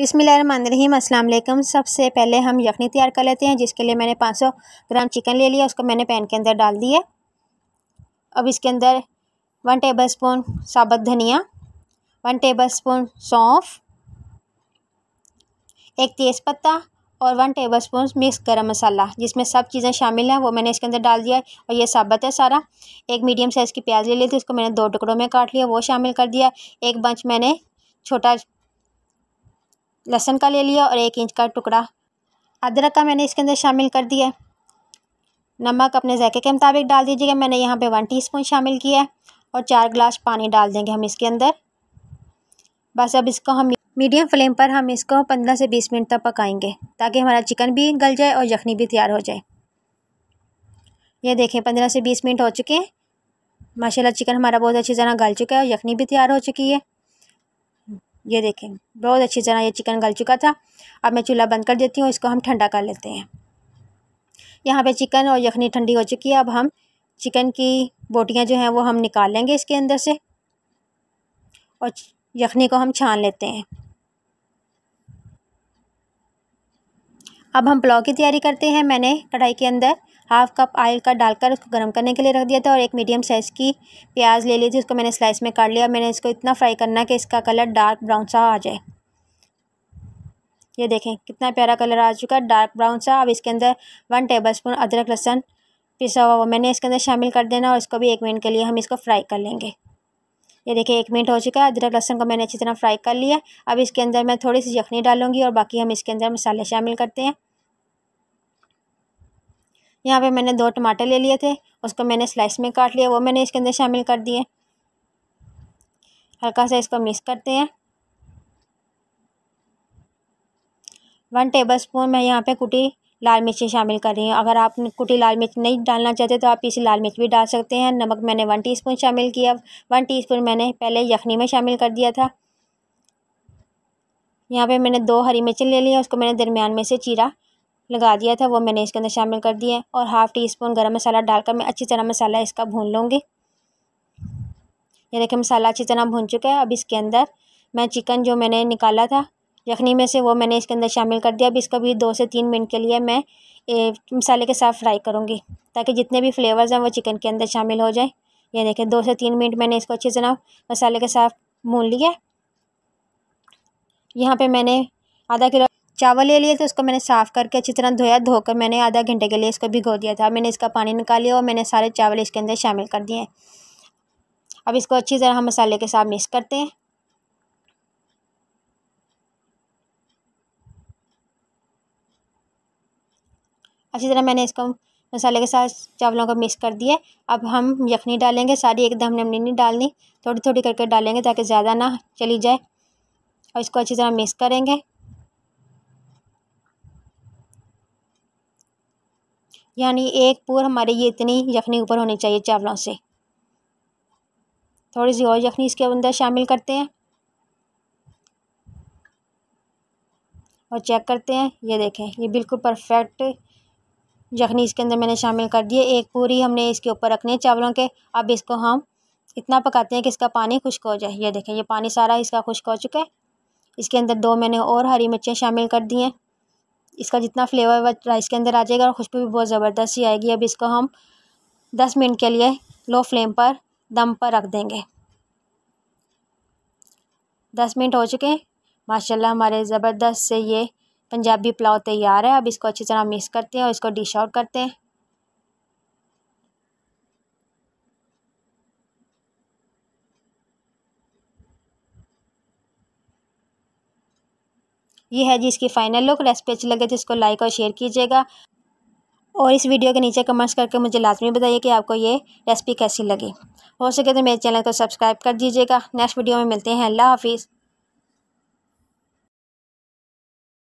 बिसमीम अल्लाम सबसे पहले हम यखनी तैयार कर लेते हैं जिसके लिए मैंने 500 ग्राम चिकन ले लिया उसको मैंने पैन के अंदर डाल दिया अब इसके अंदर वन टेबल स्पून साबुत धनिया वन टेबल स्पून सौंफ एक तेज़पत्ता और वन टेबल स्पून मिक्स गरम मसाला जिसमें सब चीज़ें शामिल हैं वो मैंने इसके अंदर डाल दिया और ये साबत है सारा एक मीडियम साइज़ की प्याज ले ली थी उसको मैंने दो टुकड़ों में काट लिया वो शामिल कर दिया एक बंच मैंने छोटा लहसुन का ले लिया और एक इंच का टुकड़ा अदरक का मैंने इसके अंदर शामिल कर दिया नमक अपने जायके के मुताबिक डाल दीजिएगा मैंने यहाँ पे वन टीस्पून शामिल किया है और चार गिलास पानी डाल देंगे हम इसके अंदर बस अब इसको हम मीडियम फ्लेम पर हम इसको पंद्रह से बीस मिनट तक पकाएंगे ताकि हमारा चिकन भी गल जाए और यखनी भी तैयार हो जाए ये देखें पंद्रह से बीस मिनट हो चुके हैं माशाल्लाह चिकन हमारा बहुत अच्छी तरह गल चुका है और यखनी भी तैयार हो चुकी है ये देखें बहुत अच्छी तरह ये चिकन गल चुका था अब मैं चूल्हा बंद कर देती हूँ इसको हम ठंडा कर लेते हैं यहाँ पे चिकन और यखनी ठंडी हो चुकी है अब हम चिकन की बोटियाँ जो हैं वो हम निकाल लेंगे इसके अंदर से और यखनी को हम छान लेते हैं अब हम पुलाव की तैयारी करते हैं मैंने कढ़ाई के अंदर हाफ कप आयल का डालकर उसको गर्म करने के लिए रख दिया था और एक मीडियम साइज़ की प्याज ले ली थी उसको मैंने स्लाइस में काट लिया मैंने इसको इतना फ्राई करना कि इसका कलर डार्क ब्राउन सा आ जाए ये देखें कितना प्यारा कलर आ चुका है डार्क ब्राउन सा अब इसके अंदर वन टेबल स्पून अदरक लहसन पिसा हुआ मैंने इसके अंदर शामिल कर देना और इसको भी एक मिनट के लिए हम इसको फ्राई कर लेंगे ये देखिए एक मिनट हो चुका है अदरक लहसन को मैंने अच्छी तरह फ्राई कर लिया अब इसके अंदर मैं थोड़ी सी यखनी डालूंगी और बाकी हम इसके अंदर मसाले शामिल करते हैं यहाँ पे मैंने दो टमाटर ले लिए थे उसको मैंने स्लाइस में काट लिया वो मैंने इसके अंदर शामिल कर दिए हल्का सा इसको मिक्स करते हैं वन टेबल स्पून मैं यहाँ पे कुटी लाल मिर्ची शामिल कर रही हूँ अगर आप कुटी लाल मिर्च नहीं डालना चाहते तो आप इसी लाल मिर्च भी डाल सकते हैं नमक मैंने वन टी शामिल किया वन टी मैंने पहले यखनी में शामिल कर दिया था यहाँ पे मैंने दो हरी मिर्च ले लिया उसको मैंने दरमियान में से चीरा लगा दिया था वो मैंने इसके अंदर शामिल कर दिया और हाफ़ टी स्पून गर्म मसाला डालकर मैं अच्छी तरह मसाला इसका भून लूँगी ये देखिए मसाला अच्छी तरह भून चुका है अब इसके अंदर मैं चिकन जो मैंने निकाला था यखनी में से वो मैंने इसके अंदर शामिल कर दिया अब इसको भी दो से तीन मिनट के लिए मैं मसाले के साथ फ्राई करूँगी ताकि जितने भी फ्लेवर्स हैं वो चिकन के अंदर शामिल हो जाए ये देखें दो से तीन मिनट मैंने इसको अच्छी तरह मसाले के साथ भून लिया यहाँ पर मैंने आधा किलो चावल ले लिए थे उसको मैंने साफ़ करके अच्छी तरह धोया धोकर मैंने आधा घंटे के लिए इसको भिगो दिया था मैंने इसका पानी निकाल लिया और मैंने सारे चावल इसके अंदर शामिल कर दिए अब इसको अच्छी तरह हम मसाले के साथ मिक्स करते हैं अच्छी तरह मैंने इसको मसाले के साथ चावलों को मिक्स कर दिया अब हम यखनी डालेंगे सारी एकदम नमनी नहीं डालनी थोड़ी थोड़ी करके डालेंगे ताकि ज़्यादा ना चली जाए और इसको अच्छी तरह मिक्स करेंगे यानी एक पूर हमारे ये इतनी यखनी ऊपर होनी चाहिए चावलों से थोड़ी सी और यखनी इसके अंदर शामिल करते हैं और चेक करते हैं ये देखें ये बिल्कुल परफेक्ट यखनी इसके अंदर मैंने शामिल कर दिए एक पूरी हमने इसके ऊपर रखनी है चावलों के अब इसको हम इतना पकाते हैं कि इसका पानी खुश्क हो जाए ये देखें ये पानी सारा इसका खुश्क हो चुका है इसके अंदर दो मैंने और हरी मिर्चें शामिल कर दी हैं इसका जितना फ्लेवर वह राइस के अंदर आ जाएगा और खुशबू भी बहुत ज़बरदस्त ही आएगी अब इसको हम दस मिनट के लिए लो फ्लेम पर दम पर रख देंगे दस मिनट हो चुके हैं माशाल्लाह हमारे ज़बरदस्त से ये पंजाबी पुलाव तैयार है अब इसको अच्छी तरह मिक्स करते हैं और इसको डिश आउट करते हैं ये है जी इसकी फाइनल लुक रेसिपी अच्छी लगे तो इसको लाइक और शेयर कीजिएगा और इस वीडियो के नीचे कमेंट्स करके मुझे लाजमी बताइए कि आपको ये रेसिपी कैसी लगी हो सके तो मेरे चैनल को सब्सक्राइब कर दीजिएगा नेक्स्ट वीडियो में मिलते हैं अल्लाह हाफिज़